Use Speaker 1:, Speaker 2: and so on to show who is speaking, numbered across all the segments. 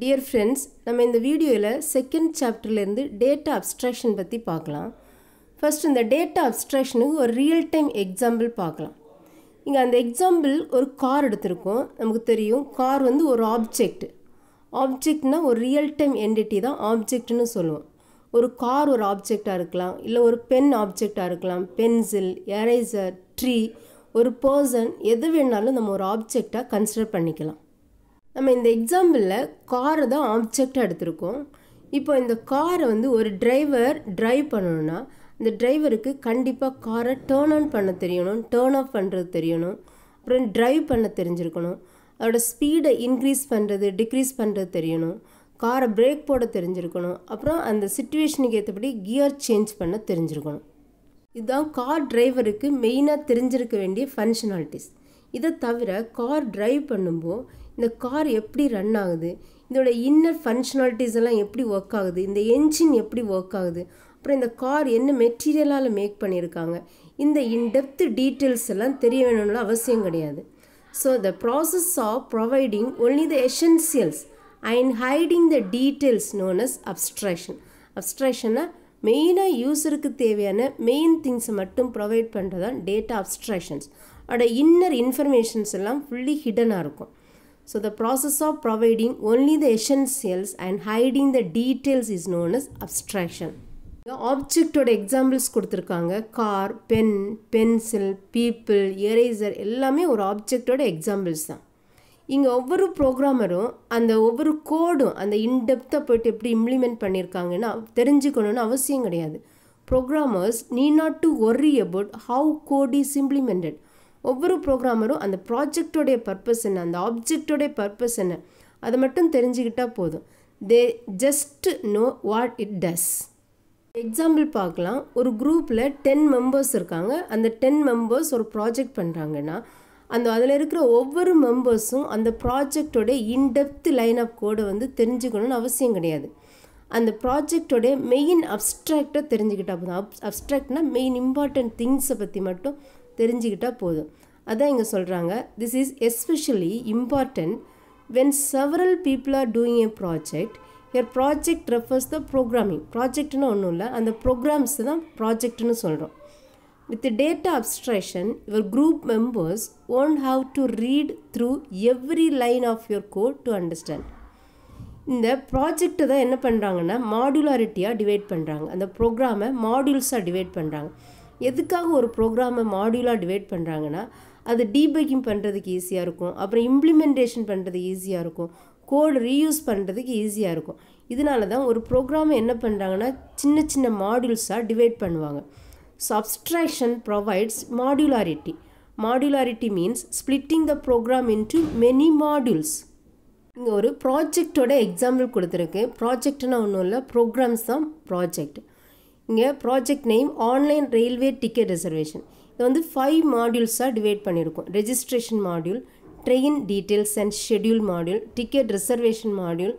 Speaker 1: Dear friends நம்ம இந்த வீடியோவில் செகண்ட் சாப்டர்லேருந்து டேட்டா அப்ஸ்ட்ராக்ஷன் பற்றி பார்க்கலாம் ஃபஸ்ட் இந்த டேட்டா அப்ஸ்ட்ராக்ஷனுக்கு ஒரு ரியல் டைம் எக்ஸாம்பிள் பார்க்கலாம் இங்கே அந்த எக்ஸாம்பிள் ஒரு கார் எடுத்திருக்கோம் நமக்கு தெரியும் கார் வந்து ஒரு ஆப்ஜெக்ட் ஆப்ஜெக்ட்னால் ஒரு ரியல் டைம் என்டிட்டி தான் ஆப்ஜெக்ட்னு சொல்லுவோம் ஒரு கார் ஒரு ஆப்ஜெக்டாக இருக்கலாம் இல்லை ஒரு பென் ஆப்ஜெக்டாக இருக்கலாம் பென்சில் எரேசர் ட்ரீ ஒரு பர்சன் எது வேணாலும் நம்ம ஒரு ஆப்ஜெக்டாக கன்சிடர் பண்ணிக்கலாம் நம்ம இந்த எக்ஸாம்பிளில் காரை தான் ஆப்ஜெக்டாக எடுத்திருக்கோம் இப்போ இந்த காரை வந்து ஒரு டிரைவர் ட்ரைவ் பண்ணணும்னா இந்த டிரைவருக்கு கண்டிப்பாக காரை டேர்ன் ஆன் பண்ண தெரியணும் டேர்ன் ஆஃப் பண்ணுறது தெரியணும் அப்புறம் ட்ரைவ் பண்ண தெரிஞ்சிருக்கணும் அதோட ஸ்பீடை இன்க்ரீஸ் பண்ணுறது டிக்ரீஸ் பண்ணுறது தெரியணும் காரை பிரேக் போட தெரிஞ்சிருக்கணும் அப்புறம் அந்த சுச்சுவேஷனுக்கு ஏற்றபடி கியர் சேஞ்ச் பண்ண தெரிஞ்சிருக்கணும் இதுதான் கார் டிரைவருக்கு மெயினாக தெரிஞ்சிருக்க வேண்டிய ஃபங்க்ஷனாலிட்டிஸ் இதை தவிர கார் டிரைவ் பண்ணும்போது இந்த கார் எப்படி ரன் ஆகுது இதோட இன்னர் ஃபங்க்ஷனாலிட்டிஸ் எல்லாம் எப்படி ஒர்க் ஆகுது இந்த என்ஜின் எப்படி ஒர்க் ஆகுது அப்புறம் இந்த கார் என்ன மெட்டீரியலால் மேக் பண்ணியிருக்காங்க இந்த இன்டெப்த்து டீட்டெயில்ஸ் எல்லாம் தெரிய வேணும்னு அவசியம் கிடையாது so the process of providing only the essentials and hiding the details known as abstraction அப்ஸ்ட்ரேஷனை மெயினாக யூஸருக்கு தேவையான மெயின் திங்ஸை மட்டும் ப்ரொவைட் பண்ணுறது தான் டேட்டா அப்ஸ்ட்ரேஷன்ஸ் அதோட இன்னர் இன்ஃபர்மேஷன்ஸ் எல்லாம் ஃபுல்லி ஹிடனாக இருக்கும் So the process of providing only the essentials and hiding the details is known as abstraction. ஆப்ஜெக்டோட எக்ஸாம்பிள்ஸ் கொடுத்துருக்காங்க car pen pencil people eraser எல்லாமே ஒரு ஆப்ஜெக்டோட எக்ஸாம்பிள்ஸ் தான் இங்கே ஒவ்வொரு ப்ரோக்ராமரும் அந்த ஒவ்வொரு கோடும் அந்த இன்டெப்த்தாக போய்ட்டு எப்படி இம்ப்ளிமெண்ட் பண்ணியிருக்காங்கன்னா தெரிஞ்சுக்கணும்னு அவசியம் கிடையாது programmers need not to worry about how code is implemented ஒவ்வொரு ப்ரோக்ராமரும் அந்த ப்ராஜெக்டோடைய பர்பஸ் என்ன அந்த ஆப்ஜெக்டோடைய பர்பஸ் என்ன அதை மட்டும் தெரிஞ்சுக்கிட்டால் போதும் they just know what it does example பார்க்கலாம் ஒரு குரூப்பில் டென் மெம்பர்ஸ் இருக்காங்க அந்த டென் மெம்பர்ஸ் ஒரு ப்ராஜெக்ட் பண்ணுறாங்கன்னா அந்த அதில் இருக்கிற ஒவ்வொரு மெம்பர்ஸும் அந்த ப்ராஜெக்டோடைய இன்டெப்த் லைன் ஆஃப் கோடை வந்து தெரிஞ்சுக்கணும்னு அவசியம் கிடையாது அந்த ப்ராஜெக்டோடைய மெயின் அப்ட்ராக்டாக தெரிஞ்சுக்கிட்டா போதும் அப் அப்ட்ராக்ட்னா மெயின் இம்பார்ட்டண்ட் திங்ஸை பற்றி மட்டும் தெரிஞ்சுக்கிட்டால் போதும் அதான் இங்கே சொல்கிறாங்க this is especially important when several people are doing a project here project refers the programming ப்ராஜெக்ட்னு ஒன்றும் இல்லை அந்த ப்ரோக்ராம்ஸ் தான் ப்ராஜெக்ட்னு சொல்கிறோம் with data abstraction your group members won't have to read through every line of your code to understand இந்த project தான் என்ன பண்ணுறாங்கன்னா மாடுலாரிட்டியாக டிவைட் பண்ணுறாங்க அந்த ப்ரோக்ராமை மாடியூல்ஸாக டிவைட் பண்ணுறாங்க எதுக்காக ஒரு ப்ரோக்ராமை மாடியூலாக டிவைட் பண்ணுறாங்கன்னா அது டீபக்கிங் பண்ணுறதுக்கு ஈஸியாக இருக்கும் அப்புறம் இம்ப்ளிமெண்டேஷன் பண்ணுறது ஈஸியாக இருக்கும் கோடு ரீயூஸ் பண்ணுறதுக்கு ஈஸியாக இருக்கும் இதனால தான் ஒரு ப்ரோக்ராமை என்ன பண்ணுறாங்கன்னா சின்ன சின்ன மாடியூல்ஸாக டிவைட் பண்ணுவாங்க abstraction provides modularity modularity means splitting the program to many modules இங்கே ஒரு ப்ராஜெக்டோட எக்ஸாம்பிள் கொடுத்துருக்கு ப்ராஜெக்ட்னா ஒன்றும் இல்லை ப்ரோக்ராம்ஸ் தான் ப்ராஜெக்ட் இங்கே project name online railway ticket reservation இது வந்து ஃபைவ் மாடியூல்ஸாக டிவைட் பண்ணியிருக்கோம் registration module train details and schedule module ticket reservation module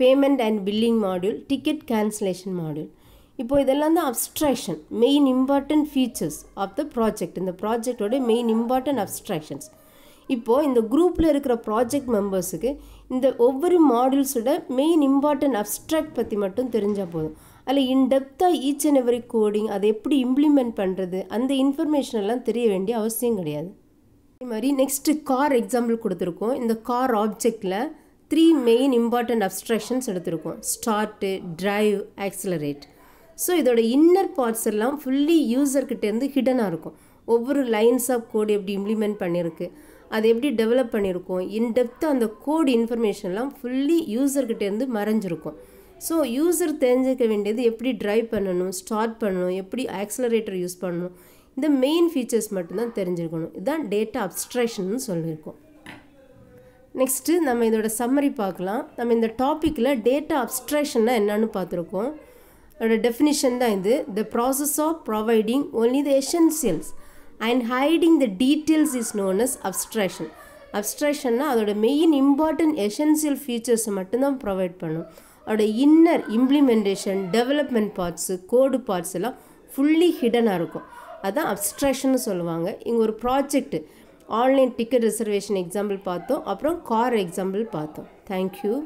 Speaker 1: payment and billing module ticket cancellation module இப்போது இதெல்லாம் தான் abstraction main important features of the project இந்த ப்ராஜெக்டோட main important abstractions இப்போது இந்த குரூப்பில் இருக்கிற ப்ராஜெக்ட் மெம்பர்ஸுக்கு இந்த ஒவ்வொரு மாடியூல்ஸோட மெயின் இம்பார்ட்டன்ட் அப்ஸ்ட்ராக்ட் பற்றி மட்டும் தெரிஞ்சால் போதும் அதில் இன்டெப்த்தாக ஈச் அண்ட் எவரி கோடிங் அதை எப்படி இம்ப்ளிமெண்ட் பண்ணுறது அந்த இன்ஃபர்மேஷன் எல்லாம் தெரிய வேண்டிய அவசியம் கிடையாது அதே மாதிரி நெக்ஸ்ட்டு கார் எக்ஸாம்பிள் கொடுத்துருக்கோம் இந்த கார் ஆப்ஜெக்டில் த்ரீ மெயின் இம்பார்ட்டன்ட் அப்ஸ்ட்ரக்ஷன்ஸ் எடுத்திருக்கோம் ஸ்டார்ட்டு ட்ரைவ் ஆக்சிலரேட் ஸோ இதோட இன்னர் பார்ட்ஸ் எல்லாம் ஃபுல்லி யூசர்கிட்டேருந்து ஹிடனாக இருக்கும் ஒவ்வொரு லைன்ஸ் ஆஃப் கோடு எப்படி இம்ப்ளிமெண்ட் பண்ணியிருக்கு அது எப்படி டெவலப் பண்ணியிருக்கோம் இன்டெப்த்து அந்த கோடு இன்ஃபர்மேஷன்லாம் ஃபுல்லி யூசர்கிட்டேருந்து மறைஞ்சிருக்கும் ஸோ யூஸர் தெரிஞ்சிக்க வேண்டியது எப்படி ட்ரைவ் பண்ணணும் ஸ்டார்ட் பண்ணணும் எப்படி ஆக்சலரேட்டர் யூஸ் பண்ணணும் இந்த மெயின் ஃபீச்சர்ஸ் மட்டும்தான் தெரிஞ்சிருக்கணும் இதுதான் டேட்டா அப்ஸ்ட்ரேஷன் சொல்லியிருக்கோம் நெக்ஸ்ட்டு நம்ம இதோட சம்மரி பார்க்கலாம் நம்ம இந்த டாப்பிக்கில் டேட்டா அப்ஸ்ட்ரேஷன்னா என்னென்னு பார்த்துருக்கோம் அதோட டெஃபினிஷன் தான் இது the process of providing only the essentials and hiding the details is known as abstraction அப்ஸ்ட்ரேஷன்னா அதோட மெயின் இம்பார்ட்டன்ட் எசென்சியல் ஃபீச்சர்ஸை மட்டும்தான் ப்ரொவைட் பண்ணும் அதோட inner implementation development parts code parts எல்லாம் ஃபுல்லி ஹிடனாக இருக்கும் அதுதான் அப்ஸ்ட்ராக்ஷன் சொல்லுவாங்க இங்கே ஒரு project online ticket reservation example பார்த்தோம் அப்புறம் கார் எக்ஸாம்பிள் பார்த்தோம் தேங்க்யூ